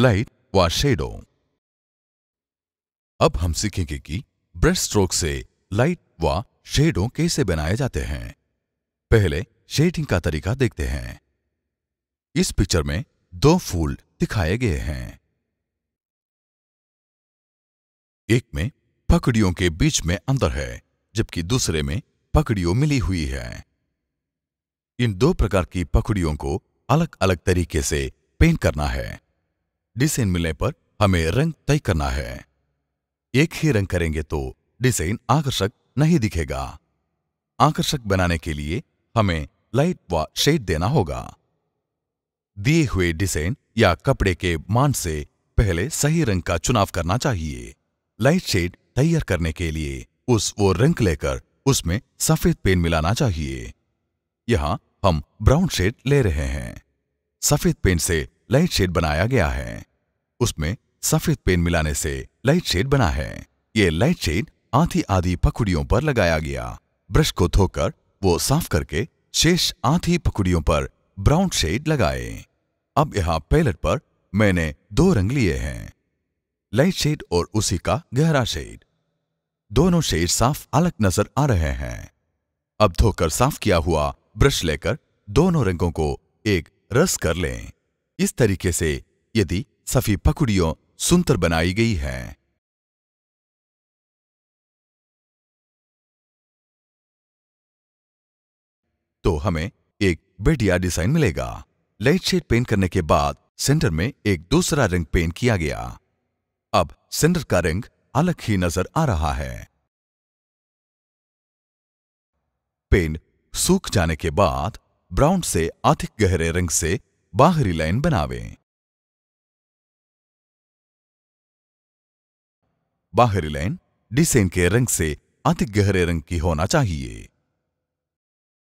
light व shadow अब हम सीखेंगे कि ब्रश स्ट्रोक से लाइट व शेडो कैसे बनाए जाते हैं पहले शेडिंग का तरीका देखते हैं इस पिक्चर में दो फूल दिखाए गए हैं एक में पकड़ियों के बीच में अंतर है जबकि दूसरे में पकड़ियों मिली हुई है इन दो प्रकार की पकड़ियों को अलग अलग तरीके से पेंट करना है डिसेन मिलने पर हमें रंग तय करना है एक ही रंग करेंगे तो डिजाइन आकर्षक नहीं दिखेगा आकर्षक बनाने के लिए हमें लाइट व शेड देना होगा दिए हुए डिजाइन या कपड़े के मान से पहले सही रंग का चुनाव करना चाहिए लाइट शेड तैयार करने के लिए उस वो रंग लेकर उसमें सफेद पेन मिलाना चाहिए यहां हम ब्राउन शेड ले रहे हैं सफेद पेन से लाइट शेड बनाया गया है उसमें सफेद पेन मिलाने से लाइट शेड बना है ये लाइट शेड आधी आधी पकुड़ियों पर लगाया गया ब्रश को धोकर वो साफ करके शेष आधी पकुड़ियों पर ब्राउन शेड लगाए अब यहाँ पैलेट पर मैंने दो रंग लिए हैं लाइट शेड और उसी का गहरा शेड दोनों शेड साफ अलग नजर आ रहे हैं अब धोकर साफ किया हुआ ब्रश लेकर दोनों रंगों को एक रस कर लें इस तरीके से यदि सफी पकुड़ियों सुंदर बनाई गई है तो हमें एक बेटिया डिजाइन मिलेगा लाइट शेड पेंट करने के बाद सेंटर में एक दूसरा रंग पेंट किया गया अब सेंटर का रंग अलग ही नजर आ रहा है पेंट सूख जाने के बाद ब्राउन से अधिक गहरे रंग से बाहरी लाइन बनावें बाहरी लाइन डिसेन के रंग से अधिक गहरे रंग की होना चाहिए